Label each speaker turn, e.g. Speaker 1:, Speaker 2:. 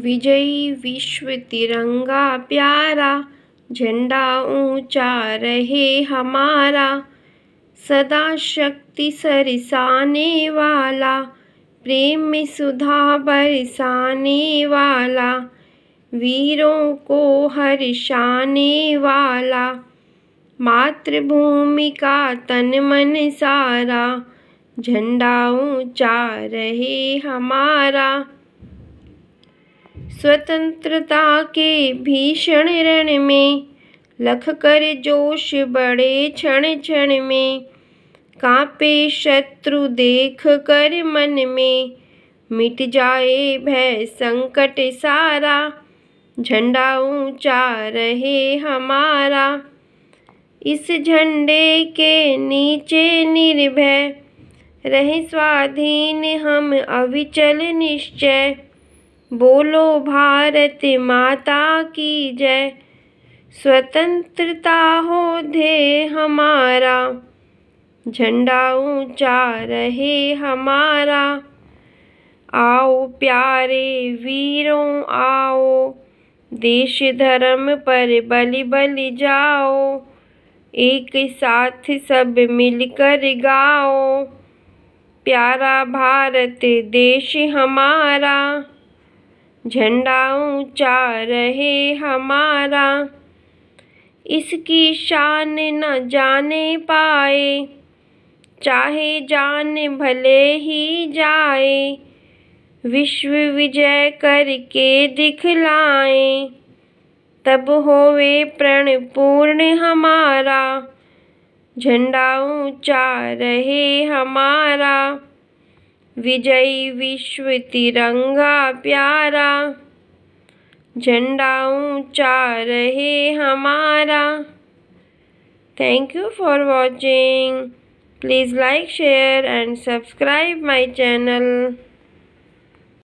Speaker 1: विजयी विश्व तिरंगा प्यारा झंडा ऊंचा रहे हमारा सदा शक्ति सरसाने वाला प्रेम में सुधा बरसाने वाला वीरों को हर्षाने वाला मातृभूमि का तन मन सारा झंडा ऊंचा रहे हमारा स्वतंत्रता के भीषण रण में लख कर जोश बड़े क्षण क्षण में कांपे शत्रु देख कर मन में मिट जाए भय संकट सारा झंडा ऊंचा रहे हमारा इस झंडे के नीचे निर्भय रहे स्वाधीन हम अविचल निश्चय बोलो भारत माता की जय स्वतंत्रता हो धे हमारा झंडा ऊंचा रहे हमारा आओ प्यारे वीरों आओ देश धर्म पर बलि बलि जाओ एक साथ सब मिलकर गाओ प्यारा भारत देश हमारा झंडा ऊंचा रहे हमारा इसकी शान न जाने पाए चाहे जान भले ही जाए विश्व विजय करके दिखलाए तब होवे प्रण पूर्ण हमारा झंडा ऊंचा रहे हमारा विजयी विश्व तिरंगा प्यारा झंडा ऊंचा रहे हमारा thank you for watching please like share and subscribe my channel